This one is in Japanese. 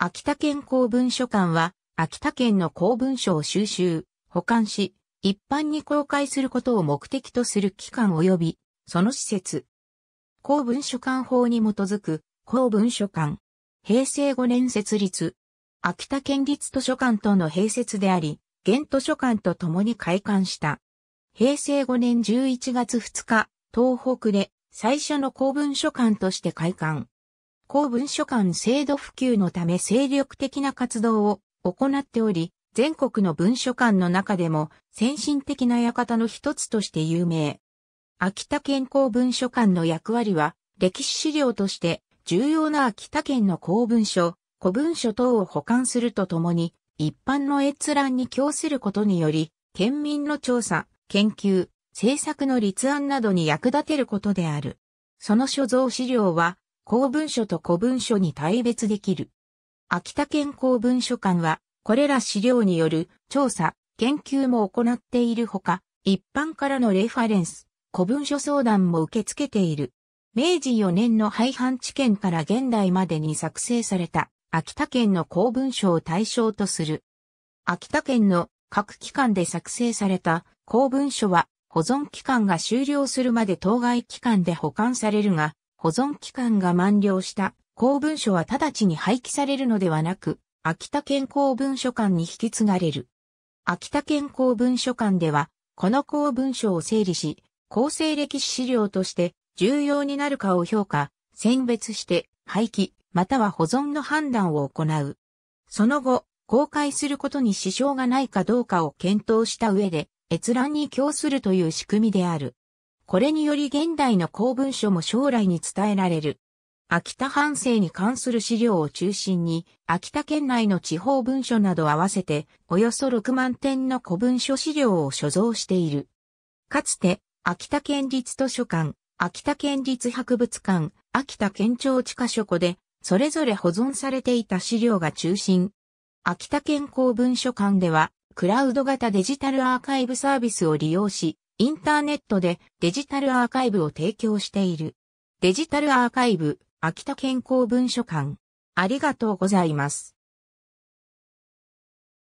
秋田県公文書館は、秋田県の公文書を収集、保管し、一般に公開することを目的とする機関及び、その施設。公文書館法に基づく、公文書館。平成5年設立。秋田県立図書館との併設であり、現図書館と共に開館した。平成5年11月2日、東北で最初の公文書館として開館。公文書館制度普及のため精力的な活動を行っており、全国の文書館の中でも先進的な館の一つとして有名。秋田県公文書館の役割は、歴史資料として重要な秋田県の公文書、古文書等を保管するとともに、一般の閲覧に供することにより、県民の調査、研究、政策の立案などに役立てることである。その所蔵資料は、公文書と古文書に対別できる。秋田県公文書館は、これら資料による調査、研究も行っているほか、一般からのレファレンス、古文書相談も受け付けている。明治4年の廃藩置県から現代までに作成された秋田県の公文書を対象とする。秋田県の各機関で作成された公文書は保存期間が終了するまで当該期間で保管されるが、保存期間が満了した公文書は直ちに廃棄されるのではなく、秋田県公文書館に引き継がれる。秋田県公文書館では、この公文書を整理し、構成歴史資料として重要になるかを評価、選別して廃棄、または保存の判断を行う。その後、公開することに支障がないかどうかを検討した上で、閲覧に供するという仕組みである。これにより現代の公文書も将来に伝えられる。秋田藩政に関する資料を中心に、秋田県内の地方文書など合わせて、およそ6万点の古文書資料を所蔵している。かつて、秋田県立図書館、秋田県立博物館、秋田県庁地下書庫で、それぞれ保存されていた資料が中心。秋田県公文書館では、クラウド型デジタルアーカイブサービスを利用し、インターネットでデジタルアーカイブを提供している。デジタルアーカイブ、秋田健康文書館。ありがとうございます。